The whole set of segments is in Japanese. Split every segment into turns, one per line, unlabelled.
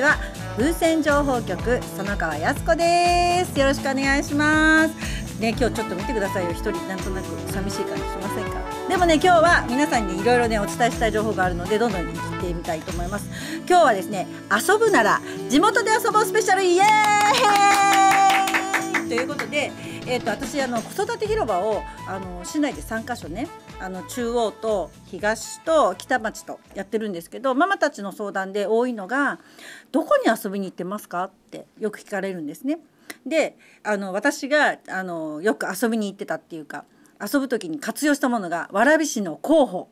ちは風船情報局園川康子ですよろしくお願いしますね今日ちょっと見てくださいよ一人なんとなく寂しい感じしませんかでもね今日は皆さんにいろいろねお伝えしたい情報があるのでどんどん行ってみたいと思います今日はですね遊ぶなら地元で遊ぼうスペシャルイエーイということでえーと、私あの子育て広場をあの市内で3か所ねあの中央と東と北町とやってるんですけどママたちの相談で多いのが「どこに遊びに行ってますか?」ってよく聞かれるんですね。であの私があのよく遊びに行ってたっていうか遊ぶ時に活用したものが蕨市の候補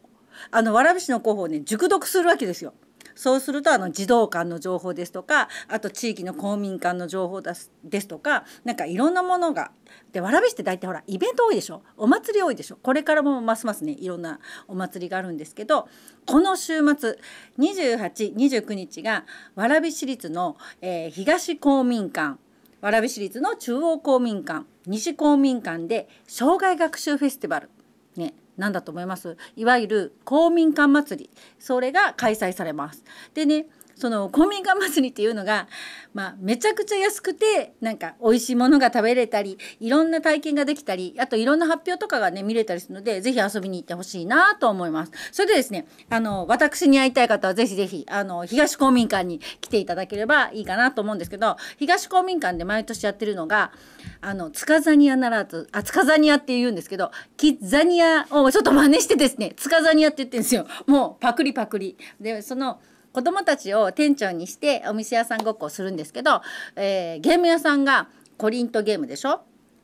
あの蕨市の候補をね熟読するわけですよ。そうするとあの児童館の情報ですとかあと地域の公民館の情報ですですとかなんかいろんなものがで蕨市って大体ほらイベント多いでしょお祭り多いでしょこれからもますますねいろんなお祭りがあるんですけどこの週末2829日が蕨市立の、えー、東公民館蕨市立の中央公民館西公民館で生涯学習フェスティバルね何だと思いますいわゆる公民館祭りそれが開催されます。でねその公民館祭りっていうのが、まあ、めちゃくちゃ安くてなんか美味しいものが食べれたりいろんな体験ができたりあといろんな発表とかがね見れたりするのでぜひ遊びに行ってほしいなと思います。それでですねあの私に会いたい方はぜひぜひあの東公民館に来ていただければいいかなと思うんですけど東公民館で毎年やってるのがあのつかざにやならずあつかざにやって言うんですけどキッザニアをちょっと真似してですねつかざにやって言ってるんですよもうパクリパクリ。でその子供たちを店長にしてお店屋さんごっこをするんですけど、えー、ゲーム屋さんがコリントゲームでしょ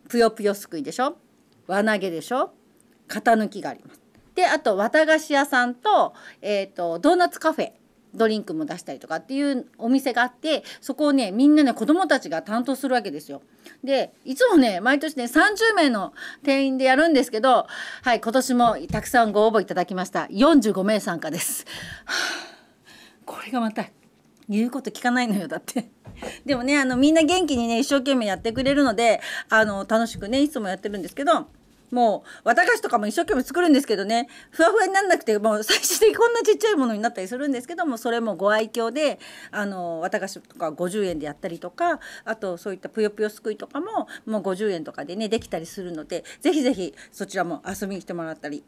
ぷよぷよすくいでしょ輪投げでしょ型抜きがあります。であと綿菓子屋さんと,、えーと、ドーナツカフェドリンクも出したりとかっていうお店があってそこをねみんなね子どもたちが担当するわけですよ。でいつもね毎年ね30名の店員でやるんですけどはい今年もたくさんご応募いただきました45名参加です。これがまた言うこと聞かないのよだって。でもねあのみんな元気にね一生懸命やってくれるのであの楽しくねいつもやってるんですけどもう綿菓子とかも一生懸命作るんですけどねふわふわになんなくてもう最終的にこんなちっちゃいものになったりするんですけどもそれもご愛嬌であの綿菓子とか50円でやったりとかあとそういったぷよぷよすくいとかももう50円とかでねできたりするのでぜひぜひそちらも遊びに来てもらったり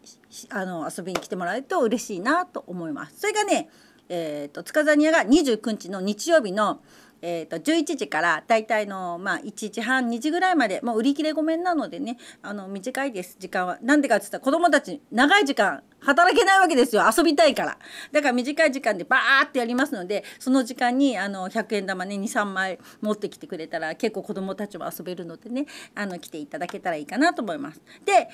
あの遊びに来てもらえると嬉しいなと思います。それがねえーと、と塚座ニアが29日の日曜日のえーと、と11時から大体の、まあ、1時半2時ぐらいまでもう売り切れごめんなのでねあの短いです時間は。なんでかっつったら子どもたち長い時間働けないわけですよ遊びたいからだから短い時間でバーってやりますのでその時間にあの100円玉ね23枚持ってきてくれたら結構子供もたちも遊べるのでねあの来ていただけたらいいかなと思います。で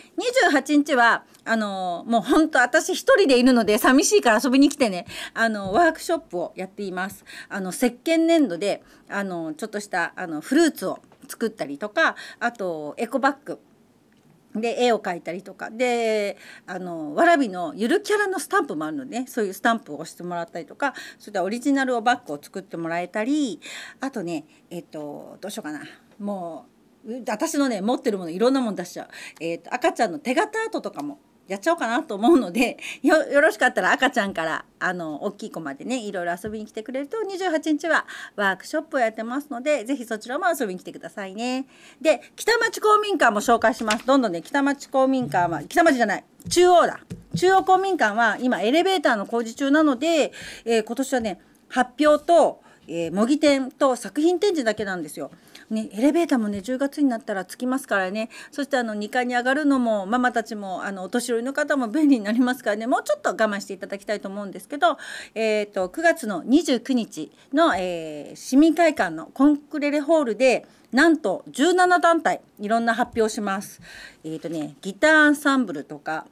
28日はあのもうほんと私一人でいるので寂しいから遊びに来てねあのワークショップをやっています。あの石鹸粘土であのちょっとしたあのフルーツを作ったりとかあとエコバッグで絵を描いたりとかであのわらびのゆるキャラのスタンプもあるので、ね、そういうスタンプを押してもらったりとかそれでオリジナルをバッグを作ってもらえたりあとねえっ、とどうしようかなもう私のね持ってるものいろんなもの出しちゃう、えっと、と赤ちゃんの手形アートとかもやっちゃおうかなと思うので よろしかったら赤ちゃんからあの大きい子までねいろいろ遊びに来てくれると28日はワークショップをやってますのでぜひそちらも遊びに来てくださいね。で北町公民館も紹介します。どんどんね北町公民館は北町じゃない中央だ中央公民館は今エレベーターの工事中なので、えー、今年はね発表と、えー、模擬展と作品展示だけなんですよ。ね、エレベーターもね10月になったら着きますからねそしてあの2階に上がるのもママたちもあのお年寄りの方も便利になりますからねもうちょっと我慢していただきたいと思うんですけど、えーと、9月の29日の、えー、市民会館のコンクレレホールでなんと17団体いろんな発表します。えーとね、ギターアンサンブルとか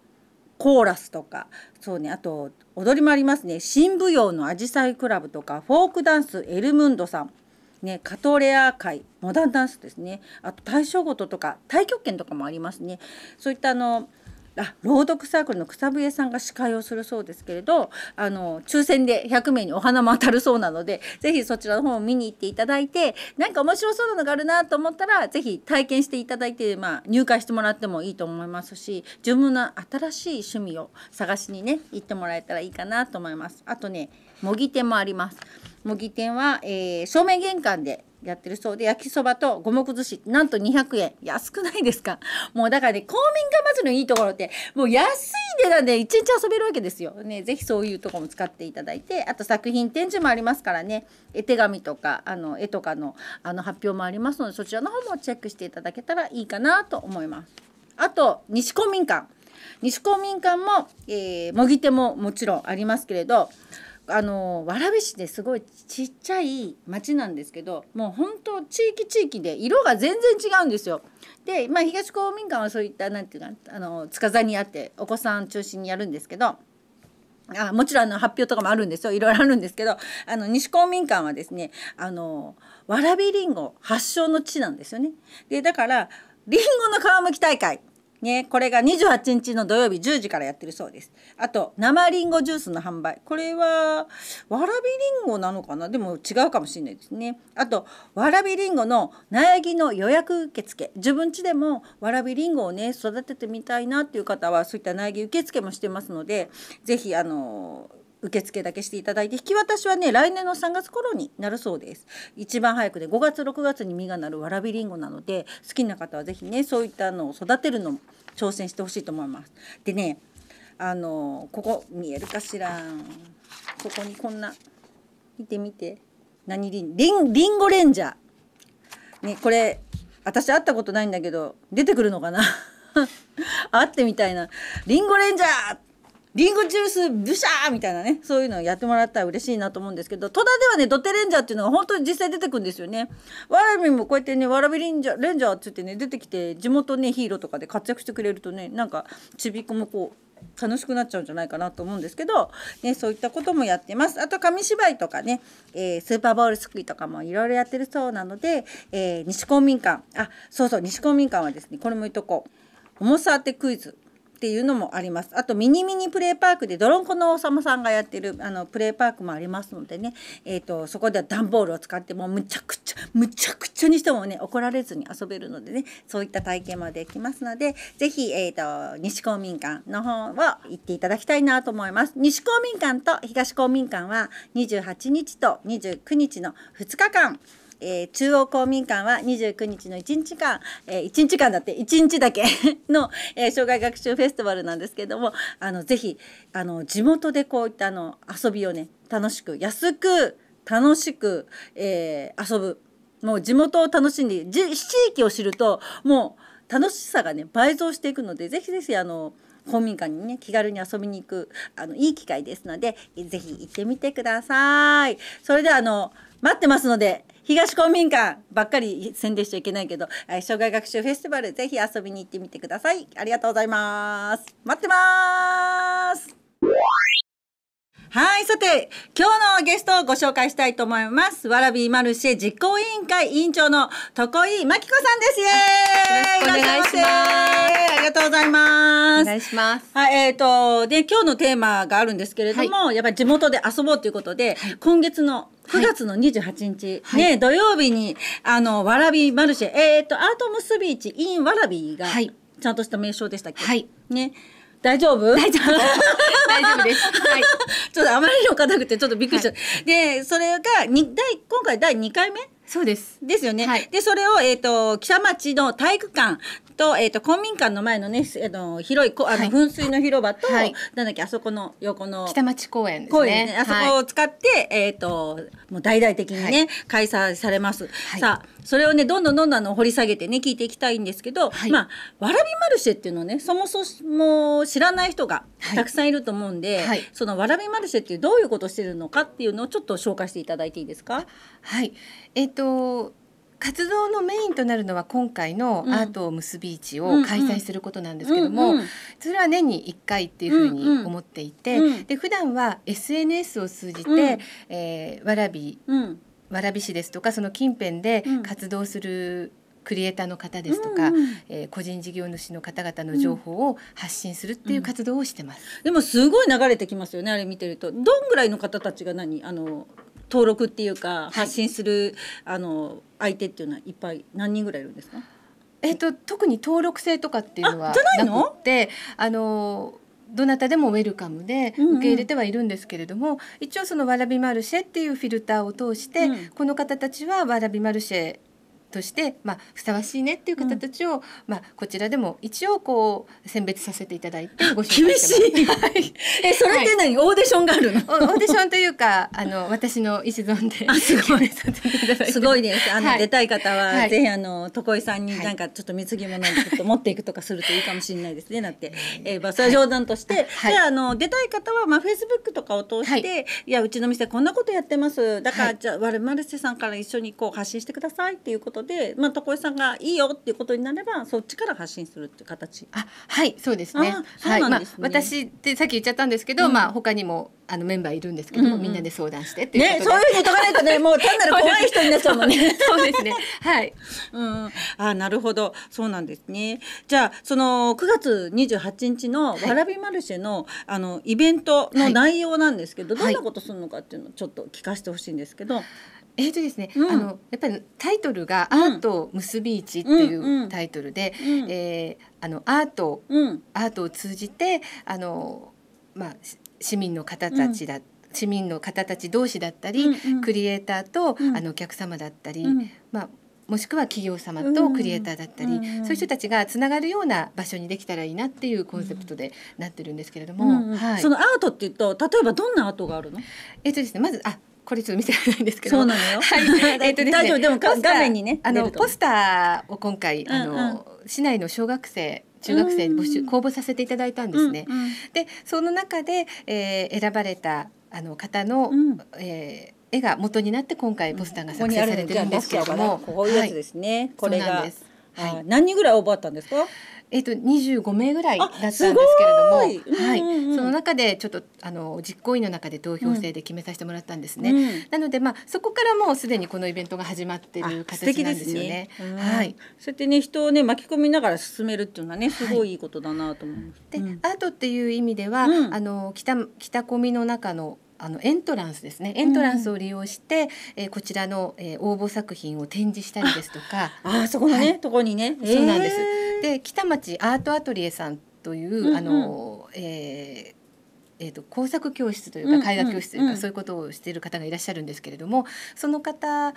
コーラスとかそうねあと踊りもありますね新舞踊のあじさいクラブとかフォークダンスエルムンドさんね、カトレア界モダンダンスですねあと大正ごととか太極拳とかもありますねそういったあのあ朗読サークルの草笛さんが司会をするそうですけれどあの抽選で100名にお花も当たるそうなので是非そちらの方を見に行っていただいて何か面白そうなのがあるなと思ったら是非体験していただいて、まあ、入会してもらってもいいと思いますし自分の新しい趣味を探しにね行ってもらえたらいいかなと思います。あとね模擬店もあります模擬店は、えー、正面玄関でやってるそうで焼きそばと五目寿司なんと200円安くないですか もうだからね公民館祭りのいいところってもう安い値段で一日遊べるわけですよ。ね是非そういうとこも使っていただいてあと作品展示もありますからね絵手紙とかあの絵とかのあの発表もありますのでそちらの方もチェックしていただけたらいいかなと思います。あと西公民館西公民館も、えー、模擬手ももちろんありますけれどあの蕨市ですごいちっちゃい町なんですけどもう本当地域地域で色が全然違うんですよ。で、まあ、東公民館はそういった何て言うかあの塚座にあってお子さん中心にやるんですけど。あもちろんあの発表とかもあるんですよいろいろあるんですけどあの西公民館はですねあのわらびりんご発祥の地なんですよね。でだからりんごの皮むき大会ね、これが28日の土曜日10時からやってるそうです。あと、生リンゴジュースの販売。これは、わらびりんごなのかなでも違うかもしれないですね。あと、わらびりんごの苗木の予約受付。自分家でもわらびりんごをね、育ててみたいなっていう方は、そういった苗木受付もしてますので、是非あのー受付だけしていただいて引き渡しはね来年の3月頃になるそうです一番早くで5月6月に実がなるわらびりんごなので好きな方は是非ねそういったのを育てるのも挑戦してほしいと思いますでねあのここ見えるかしらここにこんな見て見て何りんりんりんごレンジャーねこれ私会ったことないんだけど出てくるのかな 会ってみたいな「りんごレンジャー!」リンゴジュースブシャーみたいなねそういうのをやってもらったら嬉しいなと思うんですけど戸田ではねドテレンジャーっていうのが本当に実際出てくるんですよねわらびもこうやってねわらびレンジャーレンジャーっつってね出てきて地元ねヒーローとかで活躍してくれるとねなんかちびっこもこう楽しくなっちゃうんじゃないかなと思うんですけど、ね、そういったこともやってます。あと紙芝居とかね、えー、スーパーボールすくいとかもいろいろやってるそうなので、えー、西公民館あそうそう西公民館はですねこれも言っとこう重さ当てクイズっていうのもありますあとミニミニプレーパークでロんこの王様さんがやってるあのプレーパークもありますのでね、えーと、そこでは段ボールを使ってもうむちゃくちゃむちゃくちゃにしてもね怒られずに遊べるのでねそういった体験もできますので是非、えーと、西公民館の方を行っていただきたいなと思います。西公民館と東公民館は28日と29日の2日間えー、中央公民館は29日の1日間、えー、1日間だって1日だけ の、えー、障害学習フェスティバルなんですけどもあのぜひあの地元でこういったの遊びをね楽しく安く楽しく、えー、遊ぶもう地元を楽しんで地域を知るともう楽しさがね倍増していくのでぜひぜひあの公民館にね気軽に遊びに行くあのいい機会ですのでぜひ行ってみてください。それではあの待ってますので、東公民館ばっかり宣伝しちゃいけないけど、えー、障害学習フェスティバルぜひ遊びに行ってみてくださいありがとうございます待ってますはい、さて、今日のゲストをご紹介したいと思います。わらびマルシェ実行委員会委員長の床井真紀子さんです。イエーイ。よろしくお願いします。ありがとうございます。お願いします。はい、えっ、ー、と、で、今日のテーマがあるんですけれども、はい、やっぱり地元で遊ぼうということで、はい、今月の9月の28日、はい、ね、土曜日に、あの、わらびマルシェ、えっ、ー、と、アートムスビーチインわらびが、ちゃんとした名称でしたっけ、はい、ね。大丈夫大丈夫 大丈夫です。
はい。ちょっとあまりに
も硬くてちょっとびっくりした。はい、で、それがに第今回第2回目そうです。ですよね。はい、で、それを、えっ、ー、と、北町の体育館と、えっ、ー、と、公民館の前のね、あと広い、あの、噴水の広場と、はい、なんだっけ、あそこの横の。北
町公園ですね。公園ね。あそこを
使って、はい、えっ、ー、と、もう大々的にね、開催されます。さあ、それをね、どんどんどんどんあの掘り下げてね、聞いていきたいんですけど、まあ、わらびマルシェっていうのね、そもそも知らない人がたくさんいると思うんで、そのわらびマルシェっていうどういうこと
をしてるのかっていうのをちょっと紹介していただいていいですかはい。えっ、ー、と、活動のメインとなるのは今回のアートを結び市を開催することなんですけども、それは年に1回っていうふうに思っていて、うんん、で普段は SNS を通じて、うん、えー、わらび、蕨市ですとかその近辺で活動するクリエイターの方ですとか、うんうん、えー、個人事業主の方々の情報を発信するっていう活動をしてます、うんうん、でもすごい流れてきますよねあれ見てるとどんぐらいの
方たちが何あの登録っていうか発信する、あの相手っていうのはいっぱい何人ぐらいいるんですか
えっと、特に登録制とかっていうのはなくてあのどなたでもウェルカムで受け入れてはいるんですけれども、うんうん、一応そのわらびマルシェっていうフィルターを通して、うん、この方たちはわらびマルシェとして、まあ、ふさわしいねっていう方たちを、うん、まあ、こちらでも一応こう選別させていただいてご紹介してます。厳しい えそれって何、はい、オーディションがあるのオーディションというかあの私の一存ですごいですあの、はい、出たい
方は、はい、ぜひあの床井さんになんかちょっと貢ぎ物をちょっと持っていくとかするといいかもしれないですね、なって、えー、それは冗談として、はい、あの出たい方は、まあ、フェイスブックとかを通して、いやうちの店こんなことやってますだから、じゃあ我々瀬さんから一緒にこう発信してくださいっていうことことで、まあ、床井さんがいいよっていうことになればそっちから発信するっていう形あはい
そうですね。すねはいまあ、私ってさっき言っちゃったんですけど、うん、まあ他にもあのメンバーいるんですけども、うんうん、みんなで相談してっていうねそういうふうに解かないとね もう単なる怖い人になっちゃうもんね。そうですねはい、
うん、あなるほどそうなんですね。じゃあその9月28日のわらびマルシェのはい、あのイベントの内容なんですけど、はい、どんなこと
するのかっていうのをちょっと聞かせてほしいんですけど。はいえっ、ー、とですね、うん、あのやっぱりタイトルが「アート結び市」っていうタイトルで、えあのアート、アートを通じてあの、まあ、市民の方たちだ、うん、市民の方たち同士だったり、うんうん、クリエイターと、あのお客様だったり、まあ、もしくは企業様とクリエイターだったり、うんうん、そういう人たちがつながるような場所にできたらいいなっていうコンセプトでなってるんですけれども、うんうんはい、そ
のアートっていうと例えばどんなアートがあるの
えっとですねまずあこれちょっと見せられないんですけど。そうなのよ。はい。えっとですね。大丈夫でも画面にね。あのポスターを今回あの、市内の小学生中学生に募集、公募させていただいたんですね。うんうん、でその中で、えー、選ばれたあの方の、うん、えー、絵が元になって今回ポスターが作成されてるんですけれども、ここ、にうねはい、これがはい、何人ぐらい応募あったんですかえっと、二十五名ぐらいだったんですけれども、はい、うんうん、その中でちょっとあの実行委員の中で投票制で決めさせてもらったんですね、うん、なので、まあ、そこからもうすでにこのイベントが始まっている形なんですよね。ねはい、そうやってね人を、ね、巻き込みながら進めるっていうのはねすごいいいことだなと思います。はい、で、アートっていう意味では、あの北北込みの中のあのエントランスですねエントランスを利用して、うん、えー、こちらの、えー、応募作品を展示したりですとか ああそこのね、はい、とこにね、そうなんですで北町アートアトリエさんという、うんうん、あのえーえーと、工作教室というか絵画教室というか、そういうことをしている方がいらっしゃるんですけれども、その方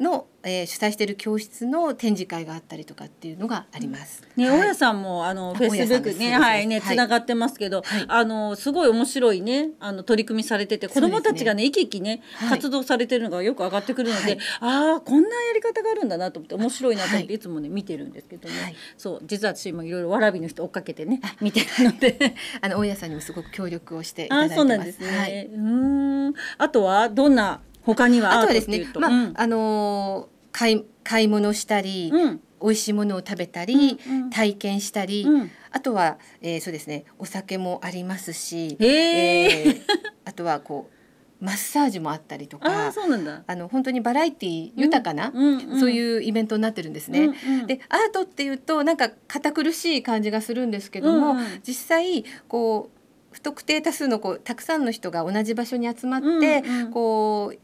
の、えー、主催している教室の展示会があったりとかっていうのがあります。ね、大、は、家、い、さん
もあのフェイスブックね、はいね、つながってますけど、はい、あのすごい面白いね、あの取り組みされてて、子どもたちがね、生き生きね、活動されてるのがよく上がってくるので、はい、ああこんなやり方があるんだなと思って面白いなと思って、い、つもね見てるんですけどね。そう実は私もいろいろわらびの人追っかけてね
見てるので、あの大家さんにもすごく協力をしていただいてます。あそうなんですね。う
ん。あとはどんな他にはあとはですね、まあ、う
ん、あのー、買い買い物したり、うん、美味しいものを食べたり、うんうん、体験したり、うん、あとは、えー、そうですねお酒もありますし、えー、えあとはこうマッサージもあったりとかあそうなんだあの本当にバラエティー豊かな、うん、そういうイベントになってるんですね。うんうん、でアートっていうとなんか堅苦しい感じがするんですけども、うんうん、実際こう不特定多数のこうたくさんの人が同じ場所に集まって、うんうん、こう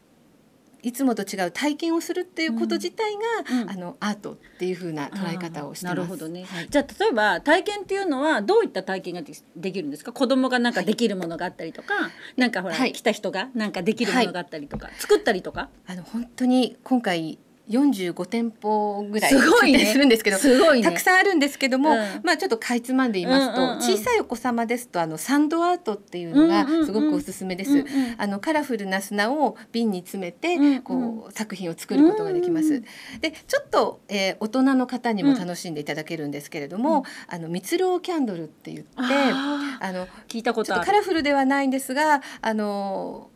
いつもと違う体験をするっていうこと自体が、うん、あのアートっていうふうな捉え方をしてなるほどね、はい、じゃあ例えば体験っていうのはどう
いった体験ができるんですか子供がなんかできるものがあったりとか、はい、なんかほら、はい、来た人がなんかできるものがあった
りとか、作ったりとかあの本当に今回45店舗ぐらいすごするんですけどすごい、ね、たくさんあるんですけども、うん、まあちょっとかいつまんでいますと、うんうんうん、小さいお子様ですとあのサンドアートっていうのがすごくおすすめです。うんうん、あのカラフルな砂を瓶に詰めて、うんうん、こう作品を作ることができます。うんうん、でちょっと、えー、大人の方にも楽しんでいただけるんですけれども、うん、あのロ蝋キャンドルって言ってあの聞いたことちょっとカラフルではないんですがあの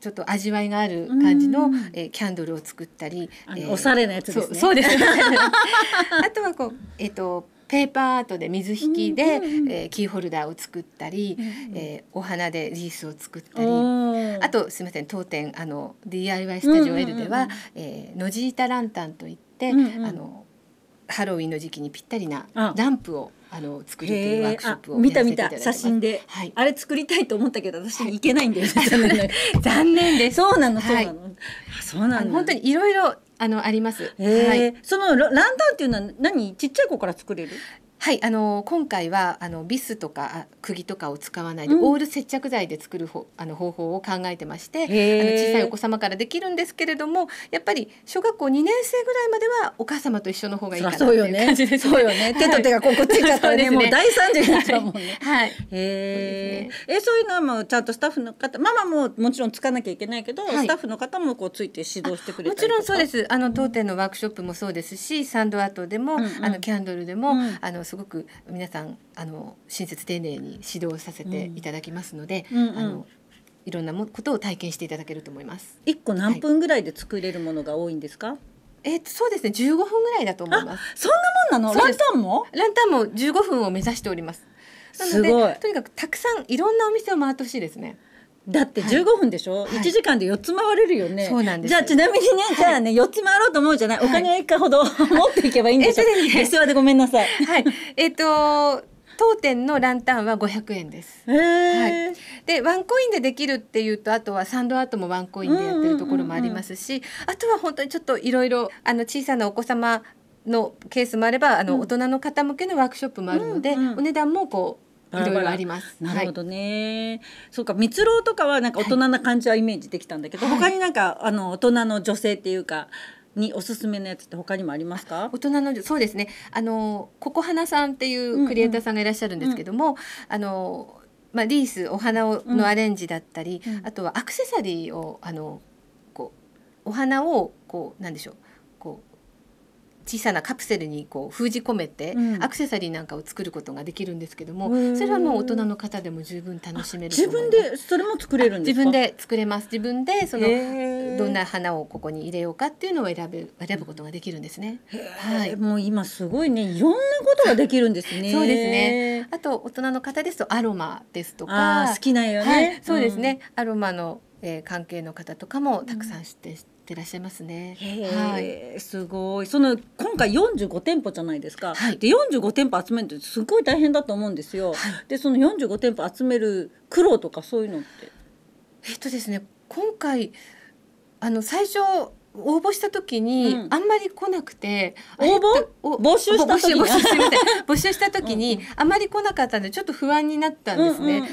ちょっと味わいがある感じの、えー、キャンドルを作ったり、えー、おしゃれなやつ、ね、そうです、ね、あとはこうえっ、ー、とペーパーアートで水引きで、えー、キーホルダーを作ったり、えー、お花でリースを作ったりあとすみません当店あの DIY スタジオ L では、えー、ノジータランタンといって、あのハロウィンの時期にぴったりなランプをあの作り手ワークショップを見た見た写真
で、はい、あれ作りたいと思ったけど私行けないんだよ、ね、残
念ですそうなのそうなの、そうなの本当にいろいろあのあります。はい、そのランタンっていうのは何ちっちゃい子から作れる？はい、あの今回はあのビスとか釘とかを使わないで、うん、オール接着剤で作るほあの方法を考えてまして、あの小さいお子様からできるんですけれども、やっぱり小学校2年生ぐらいまではお母様と一緒の方がいいかなそうよね。そうよね。手と手がこうこっち行っちゃったらね、はねもう大惨事になっちゃうもん
ね。はい。はい、ええそういうのはもうちゃんとスタッフの方、ママももちろんつかなきゃいけないけど、はい、スタッフの方もこうついて指導してくれもちろんそ
うです。あの当店のワークショップもそうですし、サンドアートでも、うんうん、あのキャンドルでも、うん、あのすすごく皆さんあの親切丁寧に指導させていただきますので、うんうんうん、あのいろんなことを体験していただけると思います。一個何分ぐらいで作れるものが多いんですか？はい、えー、そうですね15分ぐらいだと思いますそんなもんなのランタンもランタンも15分を目指しておりますなのでとにかくたくさんいろんなお店を回ってほしいですねだって十五分でしょ、はい、
時間で四つ回れるよね、はい、そうなんですじゃあちなみにね、じゃあね4つ回ろうと思うじゃない、お金を一回ほど持
っていけばいいんでしょ、えっとね、でごめんなさい。はい、えっと当店のランタンは五百円です。はい、でワンコインでできるっていうとあとはサンドアートもワンコインでやってるところもありますし、あとは本当にちょっといろいろあの小さなお子様のケースもあればあの、大人の方向けのワークショップもあるので、うんうん、お値段もこうあります。なる
ほどね。はい、そうか、蜜ろとかはなんか大人な感じはイメージできたんだけど、はい、他になんかあの大人の女性っていうか。におすすめのやつって他にもあり
ますか大人のそうですねあのここ花さんっていうクリエイターさんがいらっしゃるんですけども、うんうん、あのまあ、リースお花をのアレンジだったり、うん、あとはアクセサリーをあのこうお花をこうなんでしょう小さなカプセルにこう封じ込めて、アクセサリーなんかを作ることができるんですけども、それはもう大人の方でも十分楽しめる自分
でそれも作れる自分で
作れます自分でそのどんな花をここに入れようかっていうのを選ぶ選ぶことができるんですね、
はい、もう今すごいねいろんなことができるんですね そうですねあと
大人の方ですとアロマですとか好きなよね、はい、そうですね、うん、アロマのえー、関係の方とかもたくさん出展して、ってらっしゃいますね。はい、すごい。その
今回45店舗じゃないですか。はい、で45店舗集めるってすごい大変だと思うんですよ。はい、でその45店舗集める苦労とかそういうのって。
えっとですね今回あの最初応募した時に、あんまり来なくて応募募集した時に募集した時にあまり来なかったんでちょっと不安になったんですね。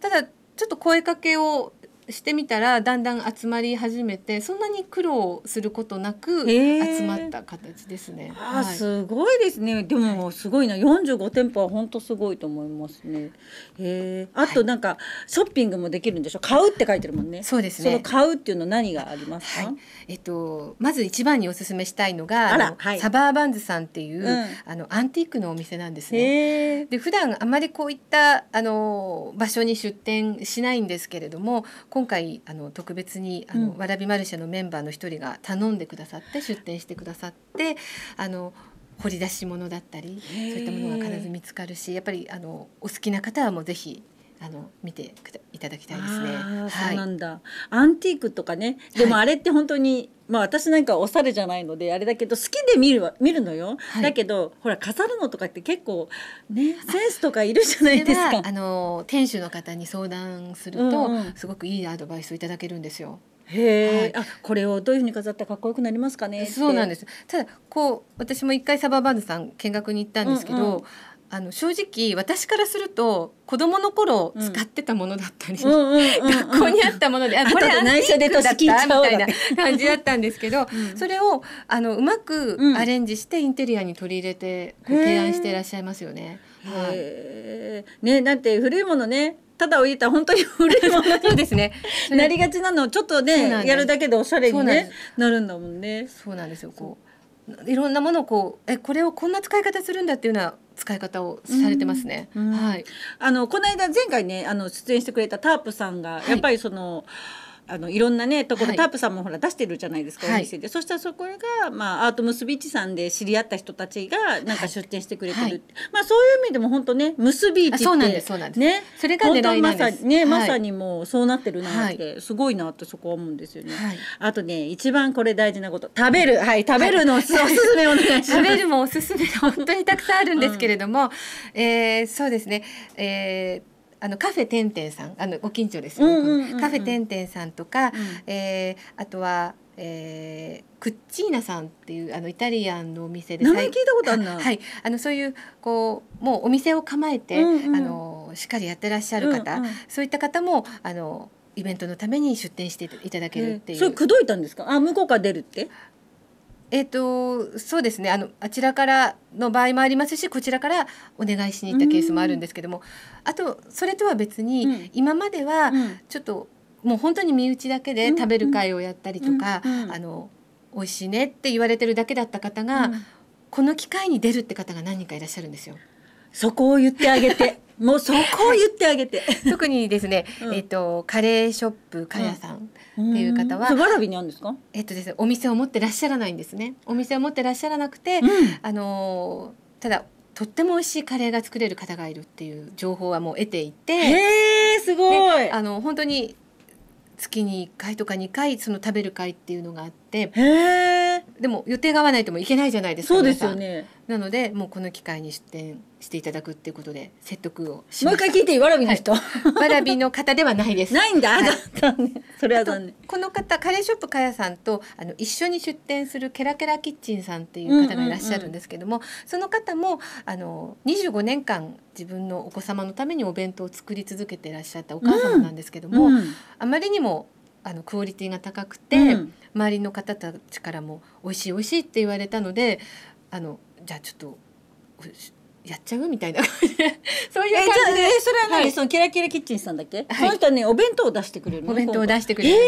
ただちょっと声かけをしてみたらだんだん集まり始めてそんなに苦労することなく集まった形ですね。えー、あ、はい、す
ごいですね。でもすごいな、45店舗は本当すごいと思いますね。えー、あとなんかショッピングもできるんでしょ。買うって書いてるもんね。そうですね。その
買うっていうの何がありますか。はい、えっとまず一番にお勧めしたいのが、はい、サバーバンズさんっていう、うん、あのアンティークのお店なんですね。えー、で普段あまりこういったあの場所に出店しないんですけれども。今回あの特別にあの、うん、わらびマルシェのメンバーの一人が頼んでくださって出店してくださってあの掘り出し物だったりそういったものが必ず見つかるしやっぱりあのお好きな方はもうぜひあの見ていただきたいですね。はい、そうなんだ。アン
ティークとかね、でもあれって本当に、はい、まあ私なんかおしゃれじゃないのであれだけど好きで見る見るのよ、はい、だけどほら飾るのとかって結構ねセンスとかいるじゃないですか。あ
の店主の方に相談すると、うん、すごくいいアドバイスをいただけるんですよ。へえ、はい、あこれをどういうふうに飾ったらかっこよくなりますかねそうなんですただこう私も一回サババーズさん見学に行ったんですけど、うんうんあの正直私からすると子供の頃使ってたものだったり、学校にあったもので、あこれ内緒でちっうみたいな感じだったんですけど、それをあのうまくアレンジしてインテリアに取り入れてご提案していらっしゃいますよね。はい、ねだって古いものねただ置いれた本当に古いものそうですねなりがちなのちょっとねやるだけでおしゃれに、ね、なるんだもんね。そうなんですよこういろんなものをこうえこれをこんな使い方するんだっていうのは使い方をされてますね。はい。あ
のこの間前回ねあの出
演してくれたタープさんが、やっぱりその。はいあのい
ろんなねところ、はい、タープさんもほら出してるじゃないですか、お店で、そしたらそこが、まあ、アート結び市さんで知り合った人たちがなんか出店してくれてる、はい、まあ、そういう意味でも本当ね結び市ってそうなんですそ
うなんです、ね、それが狙いまさにね、まさに
もうそうなってるなって、すごいなってそこは思うんですよね、はい、あとね一番これ大事なこと食べるはい食べるのおすすめお願いします食べ
るもおすすめ本当にたくさんあるんですけれども、うん、えー、そうですねえーあのカフェてんてんさんあのご近所ですね、うんうんうんうん、カフェてんてんさんとか、うん、えー、あとはえー、クッチーナさんっていうあのイタリアンのお店で名前聞いたことあるなはいあのそういうこうもうお店を構えて、うんうん、あのしっかりやってらっしゃる方、うんうん、そういった方もあのイベントのために出店していただけるっていう、えー、それ口説いたんですかあ向こうから出るってえっ、ー、とそうですねあのあちらからの場合もありますしこちらからお願いしに行ったケースもあるんですけども、あとそれとは別に、うん、今まではちょっと、もう本当に身内だけで食べる会をやったりとか、うんうん、あの美味しいねって言われてるだけだった方が、この機会に出るって方が何人かいらっしゃるんですよ。そこを言ってあげてもうそこを言ってあげて 特にですね、うん、えっ、ー、とカレーショップかやさんっていう方は、うん、わらびにあるんですか？えっ、ー、とですね、お店を持ってらっしゃらないんですね。お店を持ってらっしゃらなくて、うん、あのただとっても美味しいカレーが作れる方がいるっていう情報はもう得ていて、へーすごい。あの本当に月に1回とか2回その食べる会っていうのがあってでも予定が合わないともいけないじゃないですかそうですよねなのでもうこの機会に出演していただくっていうことで説得をしまもう一回聞いてわらびの人、はい、わらびの方ではないですないんだ、はい、それは残念この方カレーショップかやさんとあの一緒に出店するケラケラキッチンさんっていう方がいらっしゃるんですけども、うんうんうん、その方もあの25年間自分のお子様のためにお弁当を作り続けていらっしゃったお母様なんですけども、うんうん、あまりにもあのクオリティが高くて、うん周りの方たちからも美味しい美味しいって言われたのであのじゃあちょっとやっちゃうみたいな感じでそういう感じで、えー、それは何、はい、そ
のキラキラキッチンさんだっけ、はい、その人は
ねお弁当を出してくれる、お弁当を出してくれるんえ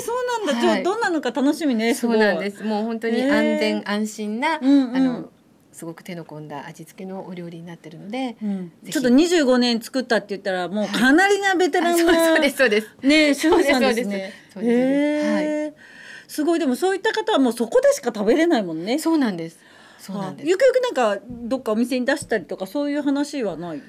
ー、そうなんだ、はい、どん
なのか楽しみねそうなんです
もう本当に安全、えー、安心な、うんうん、あのすごく手の込んだ味付けのお料理になってるので、うん、ちょっと
25年作ったって言ったらもうかなりなベテランの、はい、そうですそう
ですねそうですそうですねそうで
す、ね、はいすごいでもそういった方はもうそこでしか食べれないもんねそうなんです
そうなんですゆくゆくなんかどっかお店に出したりとかそういう話はない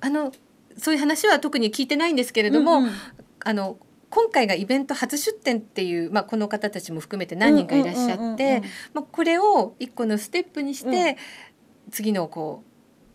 あのそういう話は特に聞いてないんですけれども、うんうん、あの今回がイベント初出店っていう、まあ、この方たちも含めて何人かいらっしゃってこれを一個のステップにして、うん、次のこ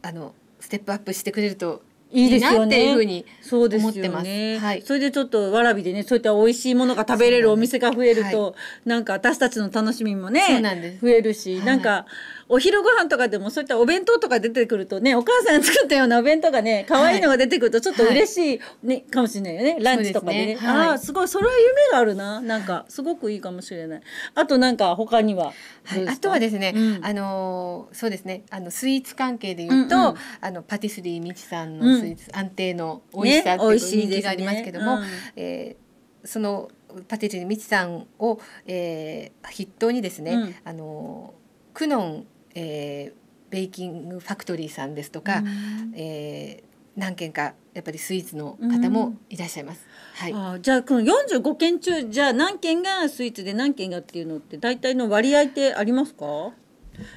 うあのステップアップしてくれるといいなっていうふうに思ってます。ね、はい、それでちょっとわらびでねそういった美味しいものが
食べれるお店が増えると、はい、なんか私たちの楽しみもね増えるし、はい、なんかお昼ご飯とかでもそういったお弁当とか出てくるとねお母さん作ったようなお弁当がね可愛いのが出てくるとちょっと嬉しい、ね、かもしれないよねランチとかでね。でねああすごいそれは夢がある
ななんかすごくいいかもしれない。あとなんか他には、はい、あとはですね、うん、あのそうですねあのスイーツ関係で言うと、うんうん、あのパティスリーみちさんのスイーツ、安定の美味しさっていう人気がありますけども、ね、うん、えー、そのパティシエのミチさんを、えー、筆頭にですね、うん、あのクノン、えー、ベイキングファクトリーさんですとか、うん、えー、何件かやっぱりスイーツの方もいらっしゃいます。うん、はい。あじゃあこの45件中じ
ゃあ何件がスイーツで何件がっていうのって大体の割合ってありますか？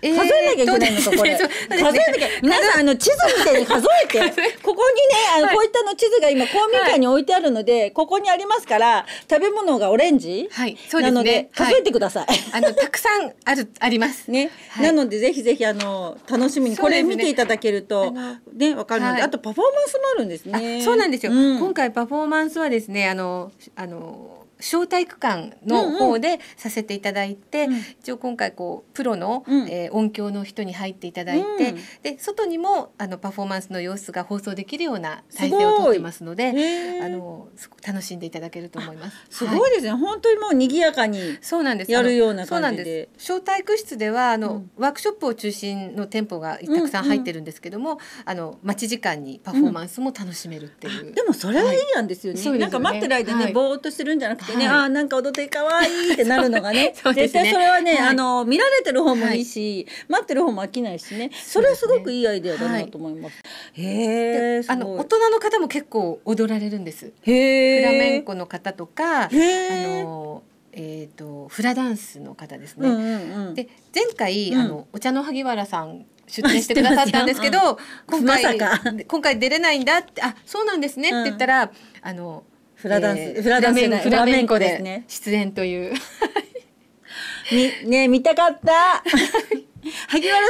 数えなきゃいけないのか、これ。数えなきゃ。皆さん、あの、地図みたいに数えて、ここにね、あの、こういったの地図が今、公民館に置いてあるので、ここにありますから、食べ物がオレンジはい、そうでなので、数えてください。あの、たくさんある、あります。ね。なので、ぜひぜひ、あの、楽しみに、これ見ていただけると、ね、わかるので、あとパフォーマンスも
あるんですね。そうなんですよ。今回パフォーマンスはですね、あの、あの、小体育館の方でさせていただいて、うんうん、一応今回こうプロの、うん、えー、音響の人に入っていただいて、うん、で外にもあのパフォーマンスの様子が放送できるような体制をとってますのであの楽しんでいただけると思います。すごいですね、はい、本当にもう賑やかにそうなんですやるようなそうなんです小体育室ではあの、うん、ワークショップを中心の店舗がたくさん入ってるんですけども、うんうん、あの待ち時間にパフォーマンスも楽しめるってい
う、でもそれはいいなんですよね、はい、なんか待ってる間ね、ぼ
ーっとするんじゃなくててね、はい、あな
んか踊ってかわいいってなるのがね ね、絶対それはね、はい、あの見られてる方もいいし、はい、待ってる方も飽きないしねそれはすごくいいアイデアだなと思います。へえあの大
人の方も結構踊られるんです。へフラメンコの方とかあのえーと、フラダンスの方ですね。うんうんうん、で前回、うん、あのお茶の萩原さん出演してくださったんですけど、うん、今回、ま、今回出れないんだってあそうなんですねって言ったら、あの
フラダンス、えー、フラダンスフラメンコですね
出演という
ね見たかった 萩原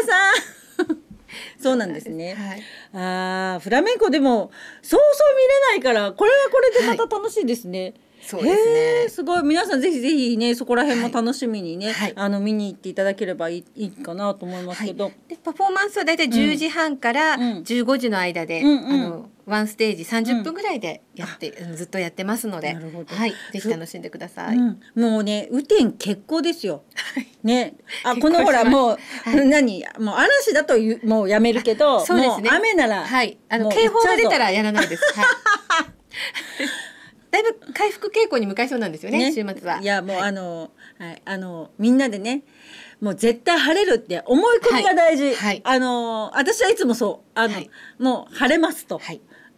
さん そうなんですね。はい、ああ、フラメンコでも、そうそう見れないから、これはこれでまた楽しいですね。はいそうですね。すごい皆さんぜひぜひねそこら辺も楽しみにね、はい、あの見に行っていただければいいいいかなと思いますけど。はい、で
パフォーマンスは大体た10時半から15時の間で、うんうん、あの。ワンステージ三十分ぐらいでやって、うん、ずっとやってますので、なるほど、はい、ぜひ楽しんでください。うん、もうね、雨天結構ですよ。
ね、あ、このほらもう、はい、何、もう嵐だというもうやめるけど、そうですね。雨なら、はい、あの警報が出たらやらないです。はい。だいぶ回復傾向に向かいそうなんですよね、ね週末は。いや、もう、あの、はい、あの、みんなでね。もう絶対晴れるって思い込みが大事。はいはい、あの、私はいつもそう、あの、はい、もう晴れますと。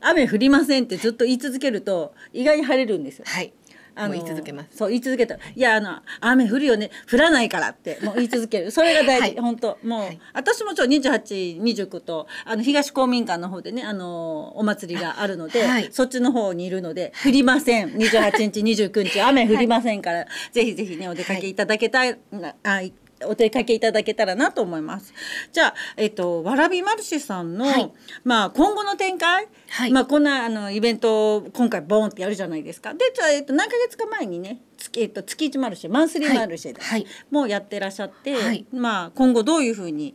雨降りませんってずっと言い続けると、意外に晴れるんですよ。はいあの言い続けますそう言い続けたいやあの雨降るよね降らないからってもう言い続ける それが大事、はい、本当もう、はい、私もちょ2829とあの東公民館の方でねあのお祭りがあるので、はい、そっちの方にいるので降りません28日29日雨降りませんから、ぜひぜひねお出かけいただけたい、はい、お出かけいただけたらなと思います。じゃあ、えっと、わらびマルシェさんの、はい、まあ、今後の展開、はい、まあ、こんなあのイベントを今回ボーンってやるじゃないですか。で、じゃあ、えっと、何ヶ月か前にね、月,、えっと、月一マルシェマンスリーマルシェで、はい、もうやってらっしゃって、まあ、今後どういうふう
に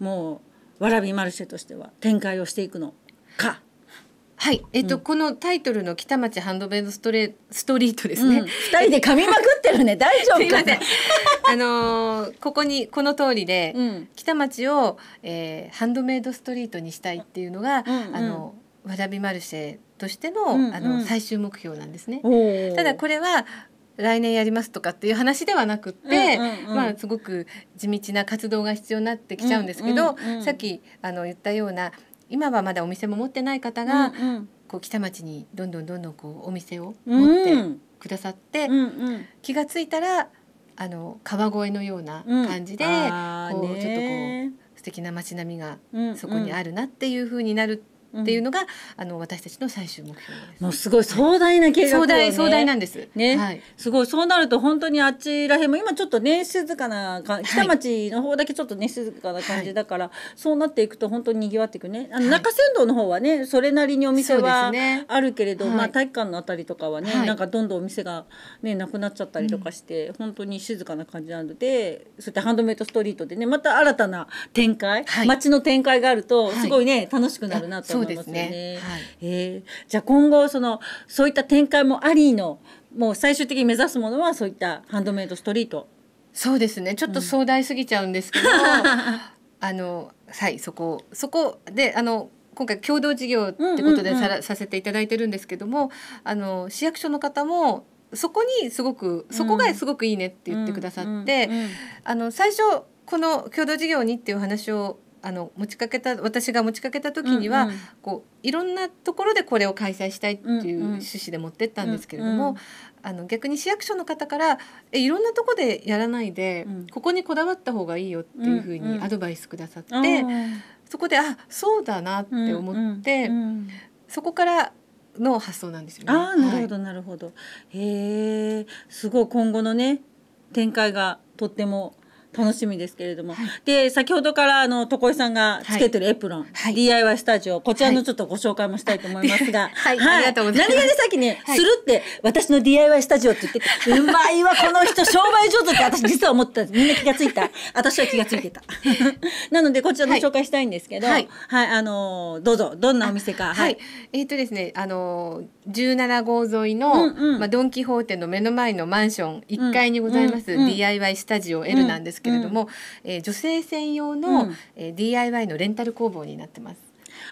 もうわらびマルシェとしては展開をしていくのか。はい、えっと、うん、このタイトルの北町ハンドメイドストレストリートですね。二、うん、人で噛みまくってるね、大丈夫あのー、ここにこの通りで、うん、北町を、えー、ハンドメイドストリートにしたいっていうのが、うんうん、あのわらびマルシェとしての、うんうん、あの最終目標なんですね。ただこれは来年やりますとかっていう話ではなくって、うんうんうん、まあすごく地道な活動が必要になってきちゃうんですけど、うんうんうん、さっきあの言ったような今はまだお店も持ってない方が、うんうん、こう北町にどんどんどんどんこうお店を持ってくださって、うんうん、気が付いたらあの川越のような感じで、こうちょっとこう素敵な街並みがそこにあるなっていうふうになるっていうのが、うん、あの私たちの最終目標
もうすごい壮大な計画、ね、壮大壮大なんです。ね、はい、すごいそうなると本当にあちらへも今ちょっとね静かなか北町の方だけちょっとね、はい、静かな感じだから、はい、そうなっていくと本当に賑わっていくね。あの中山道の方はねそれなりにお店はあるけれど、ね、まあ体育館のあたりとかはね、なんかどんどんお店がねなくなっちゃったりとかして、本当に静かな感じなので、そういったハンドメイドストリートでねまた新たな展開、街の展開があるとすごいね、楽しくなるなと。そうですね。はい、えー、じゃあ今後そのそういった展開もありのもう最終的に目指すものは
そういったハンドメイドストリート。そうですねちょっと壮大すぎちゃうんですけど、うん、あのはいそこそこであの今回共同事業ってことでさ,、させていただいてるんですけどもあの市役所の方もそこにすごくそこがすごくいいねって言ってくださって、あの最初この共同事業にっていう話をあの持ちかけた私が持ちかけた時には、うんうん、こういろんなところでこれを開催したいっていう趣旨で持ってったんですけれども、うんうん、あの逆に市役所の方からえいろんなとこでやらないで、うん、ここにこだわった方がいいよっていうふうにアドバイスくださって、うんうん、そこであそうだなって思って、うんうん、そこからの発想なんですよね。あなるほど、なるほど。はい、へえ、すご
い今後のね展開がとっても楽しみですけれども、はい、で先ほどからあの床井さんがつけてるエプロン、はい、DIY スタジオこちらのちょっとご紹介もしたいと思いますが、はい、ありがとうございます。何さっきね、するって私の DIY スタジオって言ってて、うまいわこの人商売上手って私実は思ってた。みんな気がついた。私は気がついてた。
なのでこちらの紹介したいんですけど、はい、あのどうぞどんなお店か。はい。えっ、とですね、あの17号沿いの、うんうん、まあドンキホーテの目の前のマンション1階にございます、うんうん、DIY スタジオ L なんですけど。けれども、うん、えー、女性専用の、うん、えー、DIY のレンタル工房になってます。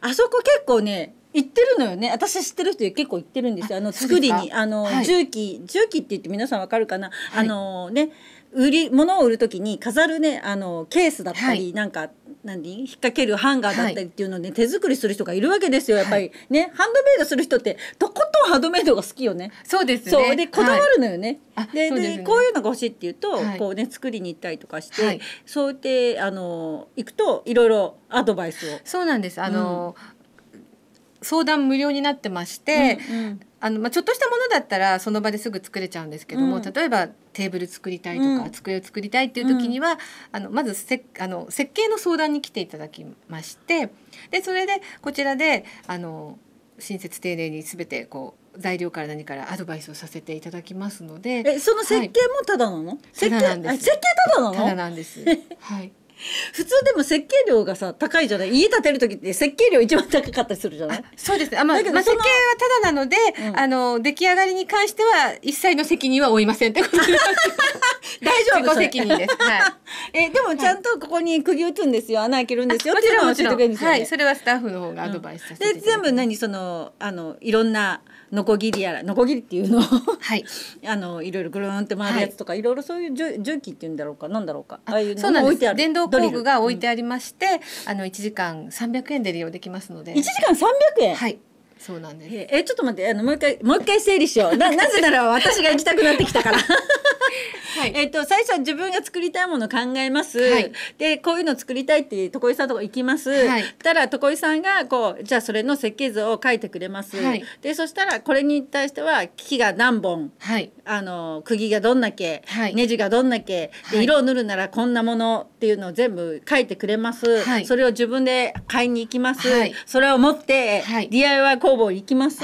あそこ結構ね行ってるのよね私知ってる人結構行ってるんですよあの作りにあの、はい、
重機重機って言って皆さんわかるかな、はい、あのね売り物を売る時に飾るねあのケースだったりなんか、はい何引っ掛けるハンガーだったりっていうので、ね、手作りする人がいるわけですよやっぱりね、ハンドメイドする人ってとことんハンドメイドが好きよね。そうですねでこだわるのよね。ででこういうのが欲しいっていうと、こうね作りに行ったりとかして、そうやってあの行くといろいろアドバイスを。
そうなんですあの、相談無料になってまして、うんうん、あのまあ、ちょっとしたものだったらその場ですぐ作れちゃうんですけども、うん、例えばテーブル作りたいとか、うん、机を作りたいっていう時には、あのまずせあの設計の相談に来ていただきましてでそれでこちらであの親切丁寧に全てこう材料から何からアドバイスをさせていただきますので。え、その設計
もただなの？はい、設計ただなの？ただなんです。はい。普通でも設計料がさ高いじゃない家建てる時って設計料一番高かったりするじゃないそ
うですあ、まあ、まあ、設計はただなので、うん、あの出来上がりに関しては一切の責任は負いません 大丈
夫責任です、は
い、えでもちゃんとここに釘打つん
ですよ穴開けるんですよっていうのは教えてくれるんですよ、ね、はいそれはスタッフの方がアドバイス、うん、で全部何そのあのいろんなノコギリやらノコギリっていうのをはい、あのいろいろぐるんって回るやつとか、い、ろいろそういう重重機っていうんだろうかなんだろうかああいうそのが置いてある電動工具
が置いてありまして、あの1時間300円で利用できますので1時
間300円、はいそうなんですええちょっと待ってあのもう一回もう一回整理しようななぜなら私が行きたくなってきたからはい、えっ、ー、と最初は自分が作りたいもの考えます、はい、でこういうの作りたいって床井さんとこ行きます、はい、たら床井さんがこうじゃあそれの設計図を書いてくれます、でそしたらこれに対しては木が何本、あの釘がどんだけ、ネジがどんだけ色を塗るならこんなものっていうのを全部書いてくれます、それを自分で買いに行きます、それを持って DIY 工房に行きます、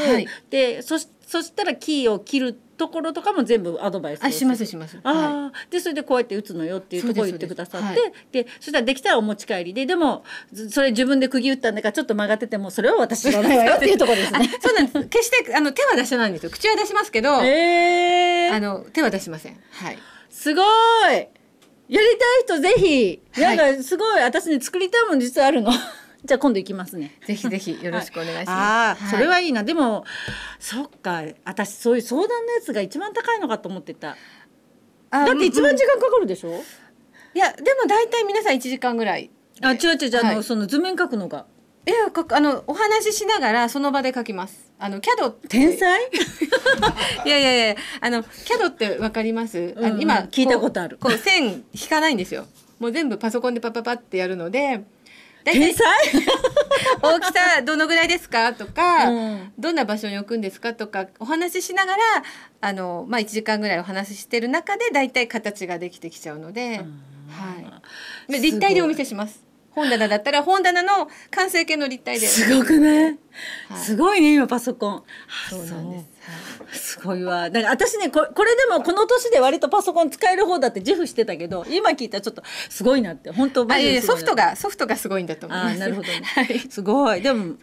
でそそしたら木を切るところとかも全部アドバイスしますしますあ、はい、でそれでこうやって打つのよっていうところ言ってくださってそで、はい、そしたらできたらお持ち帰りででもそれ自分で釘打ったんだからちょっと曲がっててもそれは私知らないよっていうところですね
そうなんです決してあの手は出してないんですよ口は出しますけど、えー、あの手は出しませんはいすごいやりたい人ぜひなんすごい、はい、私
ね作りたいもん実はあるの。じゃあ今度行きますね。ぜひぜひよろしくお願いします。はい、あそれはいいな。でもそっか、私そういう相談のやつが一番高いのかと思ってた。
だって一番時間かかるでしょ。うんいやでも大体皆さん一時間ぐらい。あ違う違う、はい、あのその図面描くのが。いやかあのお話ししながらその場で書きます。あのキャド天才？いやいやいやあのキャドってわかります？うん、今聞いたことある。こう線引かないんですよ。もう全部パソコンでパパパってやるので。天才 大きさどのぐらいですかとか、うん、どんな場所に置くんですかとかお話ししながらあの、まあ、1時間ぐらいお話ししてる中で大体形ができてきちゃうので、はい、立体でお見せします。本棚だったら本棚の完成形の立体で。すごくね。はい、すごいね今
パソコン。そうなんです。すごいわ。だから私ねこ、これでもこの年で割とパソコン使える方だって自負してたけど、今聞いたらちょっとすごいなって、本当マジでソフトが、ソフトがすごいんだと思います。なるほど、ね、はい。すごい。でも、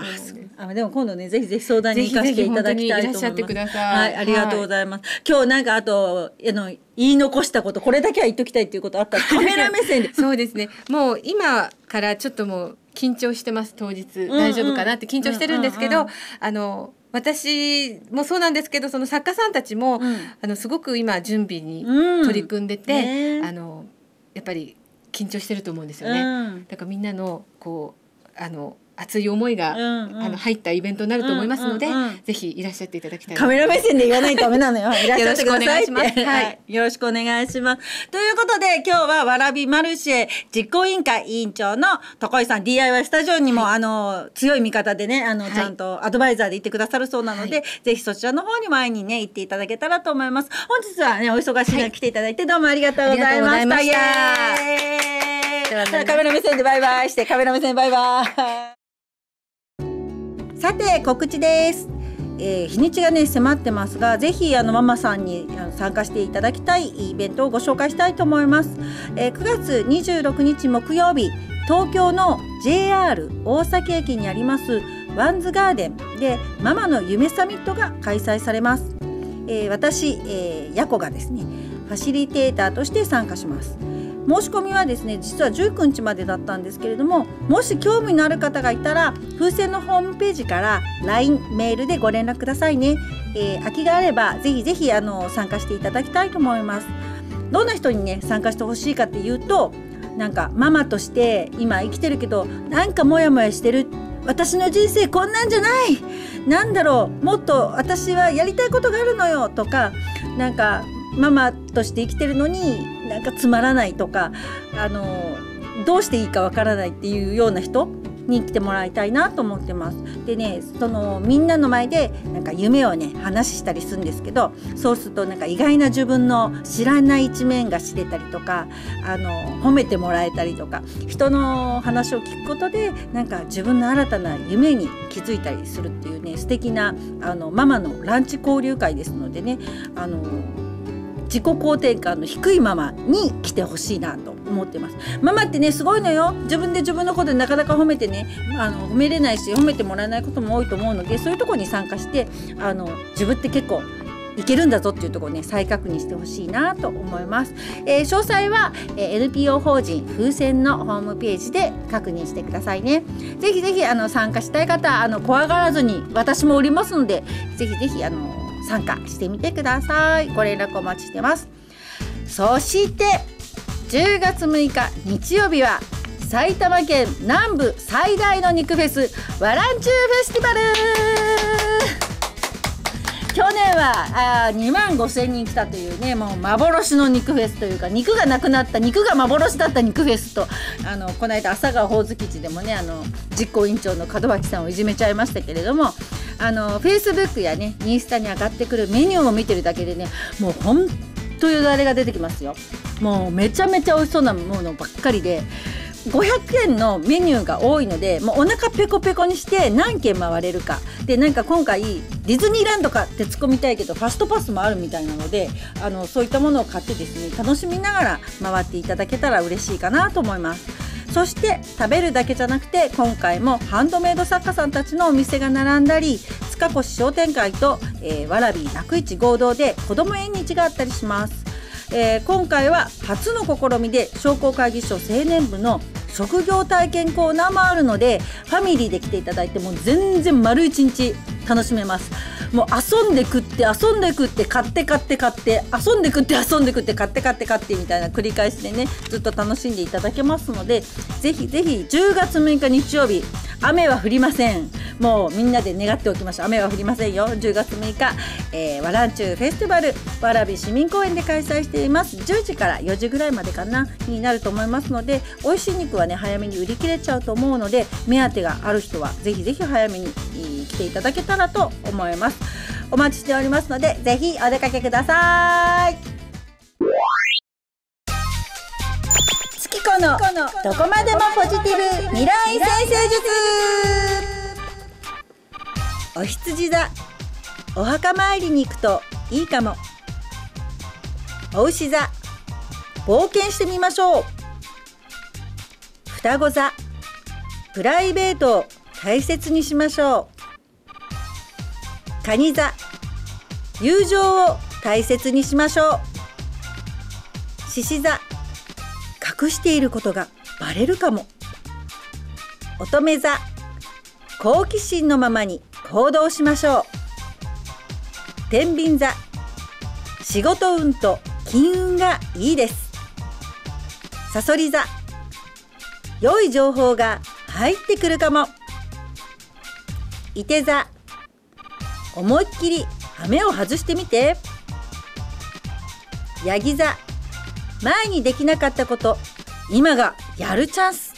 あ、あでも今度ね、ぜひぜひ相談に行かせていただきたいと思います。ぜひぜひいはい、ありがとうございます。はい、今日なんかあと、あの、言い残したこと、これだけは言っときたいっていうことあったら、カメラ目線で。そ
うですね。もう今からちょっともう緊張してます、当日。大丈夫かなって緊張してるんですけど、あの、私もそうなんですけどその作家さんたちも、うん、あのすごく今準備に取り組んでて、うんね、あのやっぱり緊張してると思うんですよね。だからみんなのこうあの熱い思いが、うんうん、あの入ったイベントになると思いますので、うんうんうん、ぜひいらっしゃっていただきたいカ
メラ目線で言わないとダメなのよ いらっしゃってくださいってはい、よろしくお願いしますということで今日はわらびマルシェ実行委員会委員長の高井さん DIY スタジオにも、はい、あの強い味方でねあの、はい、ちゃんとアドバイザーで行ってくださるそうなので、はい、ぜひそちらの方に前にね行っていただけたらと思います本日はねお忙しい中来ていただいてどうもありがとうございましたイエーイカメラ目線でバイバイしてカメラ目線バイバイさて告知です、えー、日にちがね迫ってますがぜひあのママさんに参加していただきたいイベントをご紹介したいと思います、えー、9月26日木曜日東京の JR 大崎駅にありますワンズガーデンでママの夢サミットが開催されます、えー、私、えー、ヤコがですねファシリテーターとして参加します申し込みはですね実は19日までだったんですけれどももし興味のある方がいたら風船のホームページから LINE メールでご連絡くださいね、えー、空きがあればぜひぜひあの参加していただきたいと思いますどんな人にね参加してほしいかっていうとなんかママとして今生きてるけどなんかモヤモヤしてる私の人生こんなんじゃないなんだろうもっと私はやりたいことがあるのよとかなんかママとして生きてるのになんかつまらないとかあのどうしていいかわからないっていうような人に来てもらいたいなと思ってます。でねそのみんなの前でなんか夢をね話したりするんですけどそうするとなんか意外な自分の知らない一面が知れたりとかあの褒めてもらえたりとか人の話を聞くことでなんか自分の新たな夢に気づいたりするっていうね素敵なあなママのランチ交流会ですのでねあの自己肯定感の低いママに来てほしいなと思ってますママってねすごいのよ自分で自分のことなかなか褒めてねあの褒めれないし褒めてもらえないことも多いと思うのでそういうところに参加してあの自分って結構いけるんだぞっていうところね再確認してほしいなと思います、えー、詳細は、え NPO 法人風船のホームページで確認してくださいねぜひぜひあの参加したい方あの怖がらずに私もおりますのでぜひぜひあの参加してみてくださいご連絡お待ちしてますそして10月6日日曜日は埼玉県南部最大の肉フェスワランチューフェスティバル去年はあ2万5000人来たというねもう幻の肉フェスというか肉がなくなった肉が幻だった肉フェスとあのこの間朝顔ほおずき地でもねあの実行委員長の門脇さんをいじめちゃいましたけれどもあのフェイスブックやねインスタに上がってくるメニューを見てるだけでねもうほんとよだれが出てきますよもうめちゃめちゃ美味しそうなものばっかりで。500円のメニューが多いのでもうお腹ペコペコにして何軒回れるかでなんか今回ディズニーランドかって突っ込みたいけどファストパスもあるみたいなのであのそういったものを買ってですね楽しみながら回っていただけたら嬉しいかなと思います。そして食べるだけじゃなくて今回もハンドメイド作家さんたちのお店が並んだり塚越商店街と、えー、わらび楽市合同で子ども縁日があったりします。えー、今回は初の試みで商工会議所青年部の職業体験コーナーもあるのでファミリーで来ていただいても全然丸一日楽しめますもう遊んで食って遊んで食って買って買って買って遊んで食って遊んで食って買って買って買ってみたいな繰り返しでねずっと楽しんでいただけますのでぜひぜひ10月6日日曜日雨は降りませんもうみんなで願っておきましょう雨は降りませんよ10月6日、えー、わらんちゅうフェスティバルわらび市民公園で開催しています10時から4時ぐらいまでかなになると思いますので美味しい肉はね早めに売り切れちゃうと思うので目当てがある人はぜひぜひ早めに来ていただけたらと思いますお待ちしておりますのでぜひお出かけください月子のどこまでもポジティブ未来先生術お羊座お墓参りに行くといいかもお牛座冒険してみましょう双子座プライベートを大切にしましょう蟹座友情を大切にしましょう獅子座隠していることがバレるかも乙女座好奇心のままに行動しましょう天秤座仕事運と金運がいいですさそり座良い情報が入ってくるかもい手座思いっきり羽目を外してみてヤギ座前にできなかったこと今がやるチャンス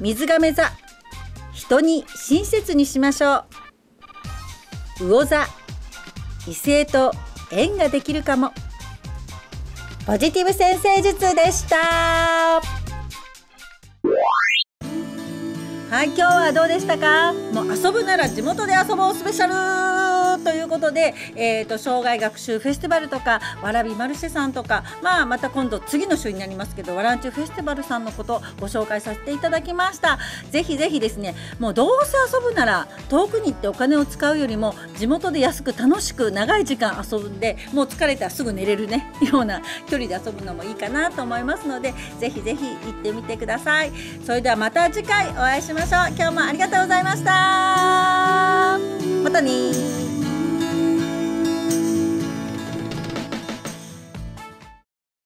水亀座人に親切にしましょう魚座異性と縁ができるかもポジティブ先生術でしたはい今日はどうでしたかもう遊ぶなら地元で遊ぼうスペシャルということで、えーと、と障害学習フェスティバルとかわらびマルシェさんとか、まあ、また今度次の週になりますけどわらんちゅうフェスティバルさんのことをご紹介させていただきましたぜひぜひですねもうどうせ遊ぶなら遠くに行ってお金を使うよりも地元で安く楽しく長い時間遊んでもう疲れたらすぐ寝れるね ような距離で遊ぶのもいいかなと思いますのでぜひぜひ行ってみてくださいそれではまた次回お会いしましょうましょう今日もありがとうございました
またね